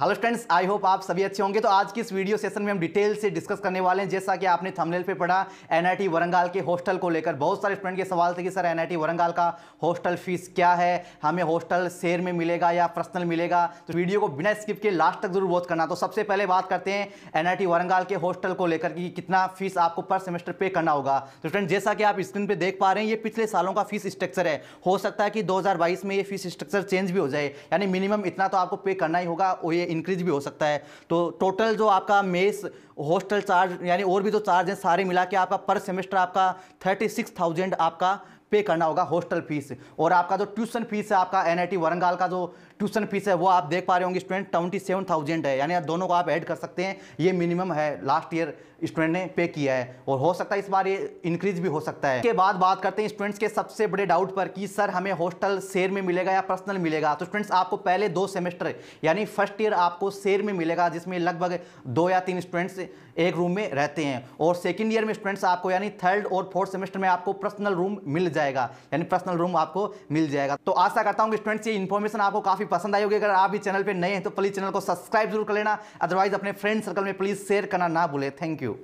hello friends I hope आप सभी अच्छे होंगे तो आज की इस वीडियो सेशन में हम डिटेल से डिस्कस करने वाले हैं जैसा कि आपने थंबनेल पे पढ़ा एनआईटी वरंगाल के हॉस्टल को लेकर बहुत सारे स्टूडेंट के सवाल थे कि सर एनआईटी वरंगाल का हॉस्टल फीस क्या है हमें हॉस्टल शेयर में मिलेगा या पर्सनल मिलेगा तो वीडियो को बिना स्किप के लास्ट तक जरूर वॉच करना तो सबसे पहले बात करते हैं एन वरंगाल के हॉस्टल को लेकर कि कितना फीस आपको पर सेमेस्टर पे करना होगा तो फ्रेंड जैसा कि आप स्क्रीन पर देख पा रहे हैं ये पिछले सालों का फीस स्ट्रक्चर है हो सकता है कि दो में ये फीस स्ट्रक्चर चेंज भी हो जाए यानी मिनिमम इतना तो आपको पे करना ही होगा ये इंक्रीज भी हो सकता है तो टोटल जो आपका मेस हॉस्टल चार्ज यानी और भी जो चार्ज हैं सारे मिला के आपका पर सेमेस्टर आपका थर्टी सिक्स थाउजेंड आपका पे करना होगा हॉस्टल फीस और आपका जो ट्यूशन फीस है आपका एनआईटी वरंगाल का जो ट्यूशन फीस है वो आप देख पा रहे होंगे स्टूडेंट ट्वेंटी सेवन थाउजेंड है यानी दोनों को आप ऐड कर सकते हैं ये मिनिमम है लास्ट ईयर स्टूडेंट ने पे किया है और हो सकता है इस बार ये इंक्रीज भी हो सकता है इसके बाद बात करते हैं स्टूडेंट्स के सबसे बड़े डाउट पर कि सर हमें हॉस्टल शेयर में मिलेगा या पर्सनल मिलेगा तो स्टूडेंट्स आपको पहले दो सेमेस्टर यानी फर्स्ट ईयर आपको शेयर में मिलेगा जिसमें लगभग दो या तीन स्टूडेंट्स एक रूम में रहते हैं और सेकेंड ईयर में स्टूडेंट्स आपको यानी थर्ड और फोर्थ सेमेस्टर में आपको पर्सनल रूम मिल जाए जाएगा यानी पर्सनल रूम आपको मिल जाएगा तो आशा करता हूँ स्टूडेंट्स ये इन्फॉर्मेशन आपको काफ़ी पसंद आई होगी अगर आप भी चैनल पर नए हैं तो प्लीज़ चैनल को सब्सक्राइब जरूर कर लेना अदरवाइज अपने फ्रेंड सर्कल में प्लीज़ शेयर करना ना भूले थैंक यू